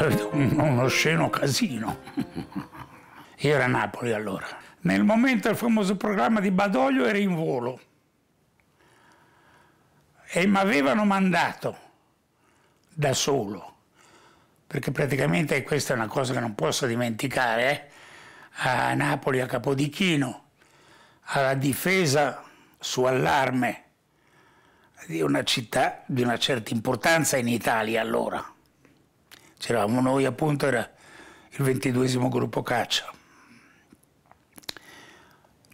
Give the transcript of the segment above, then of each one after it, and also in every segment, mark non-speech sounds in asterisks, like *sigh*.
Certo, uno sceno casino. Io era a Napoli allora. Nel momento il famoso programma di Badoglio era in volo e mi avevano mandato da solo, perché praticamente questa è una cosa che non posso dimenticare, eh? a Napoli, a Capodichino, alla difesa su allarme di una città di una certa importanza in Italia allora c'eravamo noi appunto, era il ventiduesimo gruppo caccia.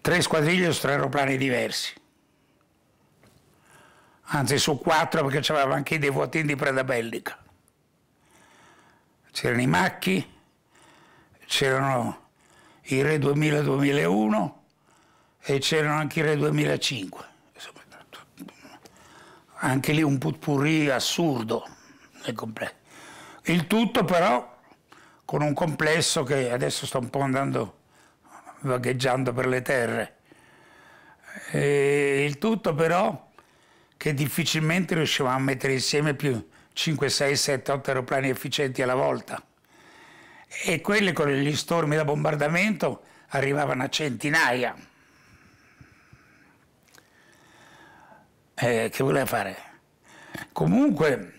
Tre squadriglie su tre aeroplani diversi, anzi su quattro perché c'avevamo anche dei vuotini di preda bellica. C'erano i Macchi, c'erano i Re 2000-2001 e c'erano anche i Re 2005. Anche lì un putpurri assurdo nel completo. Il tutto però con un complesso che adesso sto un po' andando vagheggiando per le terre. E il tutto però che difficilmente riuscivamo a mettere insieme più 5, 6, 7, 8 aeroplani efficienti alla volta. E quelli con gli stormi da bombardamento arrivavano a centinaia. Eh, che voleva fare? Comunque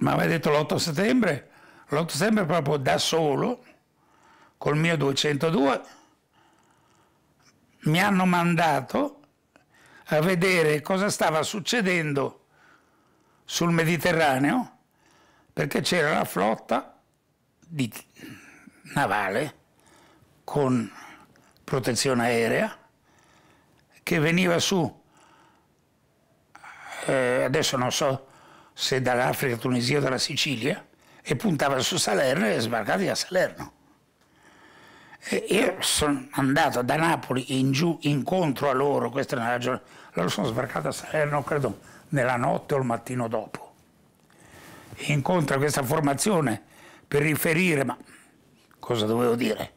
ma aveva detto l'8 settembre, l'8 settembre proprio da solo, col mio 202, mi hanno mandato a vedere cosa stava succedendo sul Mediterraneo, perché c'era la flotta di navale con protezione aerea che veniva su, eh, adesso non so se dall'Africa, Tunisia o dalla Sicilia, e puntava su Salerno e sbarcati a Salerno. E io sono andato da Napoli in giù incontro a loro, questa è una ragione, loro sono sbarcati a Salerno, credo, nella notte o il mattino dopo. E incontro questa formazione per riferire, ma cosa dovevo dire?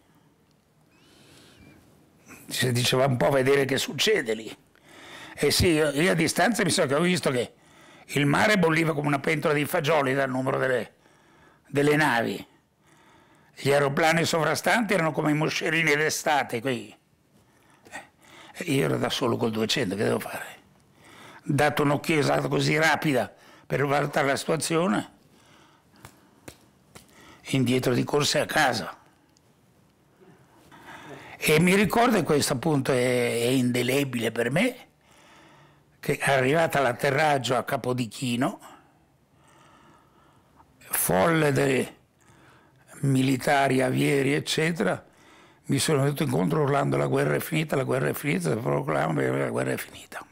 Si diceva un po' a vedere che succede lì. E sì, io, io a distanza mi so che ho visto che il mare bolliva come una pentola di fagioli dal numero delle, delle navi. Gli aeroplani sovrastanti erano come i moscerini d'estate qui. Eh, io ero da solo col 200, che devo fare? Dato un'occhiata così rapida per valutare la situazione, indietro di corsa a casa. E mi ricordo, e questo appunto è, è indelebile per me, che è arrivata all'atterraggio a Capodichino, folle dei militari, avieri, eccetera, mi sono venuto incontro urlando la guerra è finita, la guerra è finita, proclama che la guerra è finita.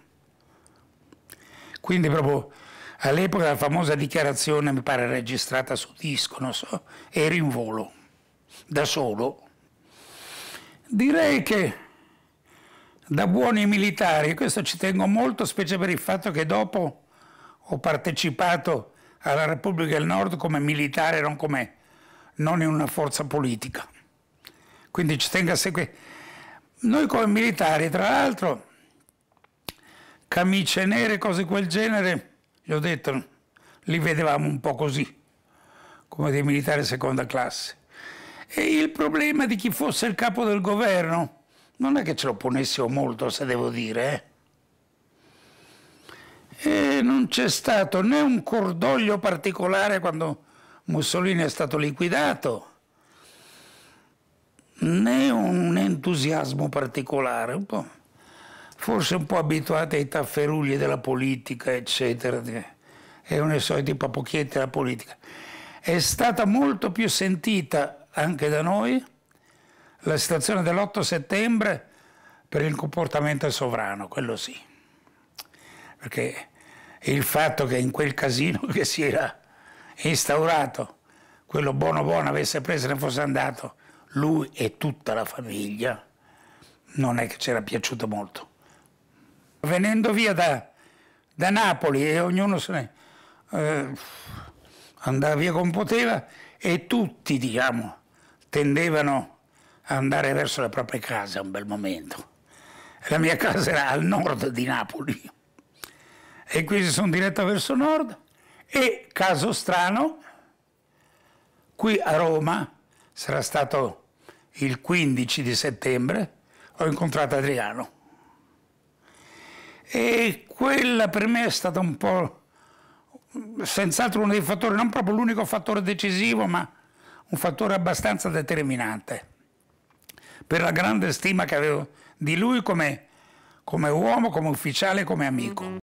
Quindi proprio all'epoca la famosa dichiarazione, mi pare registrata su disco, non so, ero in volo, da solo. Direi che da buoni militari, questo ci tengo molto, specie per il fatto che dopo ho partecipato alla Repubblica del Nord come militare, non, come, non in una forza politica. Quindi ci tengo a seguire. Noi come militari, tra l'altro, camicie nere, cose di quel genere, gli ho detto, li vedevamo un po' così, come dei militari seconda classe. E il problema di chi fosse il capo del governo, non è che ce lo ponessimo molto, se devo dire. Eh. E non c'è stato né un cordoglio particolare quando Mussolini è stato liquidato, né un entusiasmo particolare, un po', forse un po' abituati ai tafferugli della politica, eccetera, e ai soliti papocchietti della politica. È stata molto più sentita anche da noi la situazione dell'8 settembre per il comportamento sovrano, quello sì. Perché il fatto che in quel casino *laughs* che si era instaurato, quello buono buono avesse preso e ne fosse andato, lui e tutta la famiglia, non è che c'era piaciuto molto. Venendo via da, da Napoli e ognuno se ne eh, andava via come poteva e tutti, diciamo, tendevano a andare verso la propria casa un bel momento. La mia casa era al nord di Napoli e quindi sono diretto verso nord e, caso strano, qui a Roma, sarà stato il 15 di settembre, ho incontrato Adriano. E quella per me è stata un po', senz'altro uno dei fattori, non proprio l'unico fattore decisivo, ma un fattore abbastanza determinante per la grande stima che avevo di lui come, come uomo, come ufficiale, come amico.